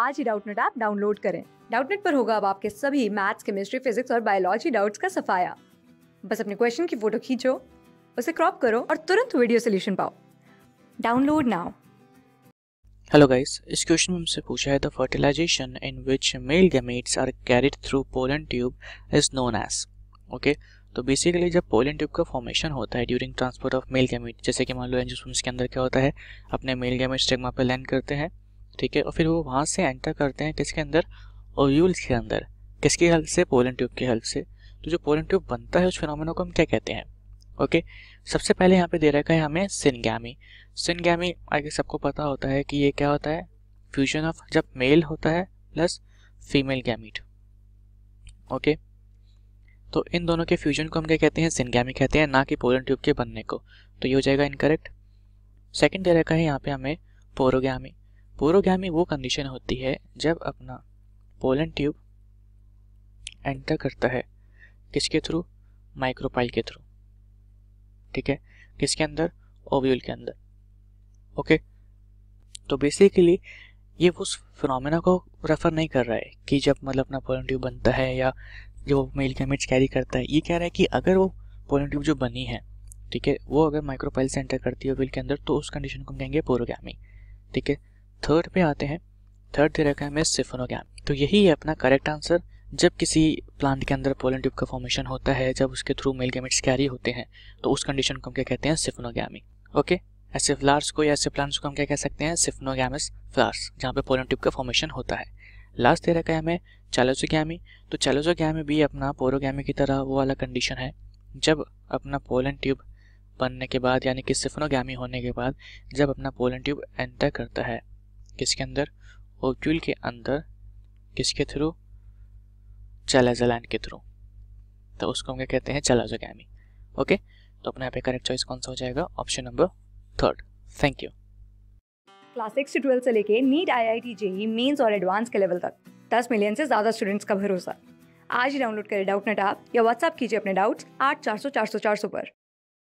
आज ही Doubtnet app download करें डाउटनेट पर होगा अब आपके सभी मैथ्स केमिस्ट्री फिजिक्स और बायोलॉजी डाउट्स का सफाया बस अपने क्वेश्चन की फोटो खींचो उसे क्रॉप करो और तुरंत वीडियो सोल्यूशन पाओ डाउनलोड नाउ हेलो गाइस इस क्वेश्चन में हमसे पूछा है the fertilization in which male gametes are carried through pollen tube is known as okay तो बेसिकली जब पोलन ट्यूब का फॉर्मेशन होता है during transport of male gamete जैसे कि मान लो एंजियोस्पर्म्स के अंदर क्या होता है अपने मेल गैमेट स्टिग्मा पे लैंड करते हैं ठीक है और फिर वो वहाँ से एंटर करते हैं किसके अंदर ओयूल्स के अंदर किसकी हेल्प से पोलन ट्यूब की हेल्प से तो जो पोलन ट्यूब बनता है उस फिनोमेना को हम क्या कहते हैं ओके सबसे पहले यहाँ पे दे रखा है हमें सिनगैमी सिनगैमी आगे सबको पता होता है कि ये क्या होता है फ्यूजन ऑफ जब मेल होता है प्लस फीमेल गैमीट ओके तो इन दोनों के फ्यूजन को हम क्या कहते हैं सिनगैमी कहते हैं ना कि पोलन ट्यूब के बनने को तो ये हो जाएगा इनकरेक्ट सेकेंड दे रखा है यहाँ पे हमें पोरोगैमी पोरोगैमी वो कंडीशन होती है जब अपना पोलन ट्यूब एंटर करता है किसके थ्रू माइक्रोपाइल के थ्रू ठीक है किसके अंदर ओव्यूल के अंदर ओके तो बेसिकली ये उस फिनोमेना को रेफर नहीं कर रहा है कि जब मतलब अपना पोलन ट्यूब बनता है या जो मेल गैमेट्स कैरी करता है ये कह रहा है कि अगर वो पोलन ट्यूब जो बनी है ठीक है वो अगर माइक्रोपाइल से एंटर करती है ओव्यूल के अंदर तो उस कंडीशन को हम कहेंगे पोरोगैमी ठीक है थर्ड पे आते हैं थर्ड दे रखा है हमें सिफोनोगैम तो यही है अपना करेक्ट आंसर जब किसी प्लांट के अंदर पोलन ट्यूब का फॉर्मेशन होता है जब उसके थ्रू मेल गैमेट्स कैरी होते हैं तो उस कंडीशन को हम क्या कहते हैं सिफनोगैमी ओके ऐसे फ्लार्स को या ऐसे प्लांट्स को हम क्या कह सकते हैं सिफनोगैमस फ्लार्स जहाँ पे पोलन ट्यूब का फॉर्मेशन होता है लास्ट दे रखा है हमें चैलोसोगैमी तो चैलोसोगैमी भी अपना पोरोगैमी की तरह वो वाला कंडीशन है जब अपना पोलन ट्यूब बनने के बाद यानी कि सिफनोगैमी होने के बाद जब अपना पोलन ट्यूब एंटर करता है किसके अंदर ओक्यूल के अंदर किसके थ्रू चलाजलाइन के थ्रू तो उसको हम क्या कहते हैं चलाजोगी ओके तो अपने यहाँ पे करेक्ट चॉइस कौन सा हो जाएगा option number third thank you class six से ट्वेल्थ से लेके NEET IIT JEE mains और एडवांस के लेवल तक दस मिलियन से ज़्यादा स्टूडेंट्स का भरोसा आज ही डाउनलोड करें डाउट नेट आप या व्हाट्सअप कीजिए अपने डाउट्स आठ चार सौ चार सौ चार सौ पर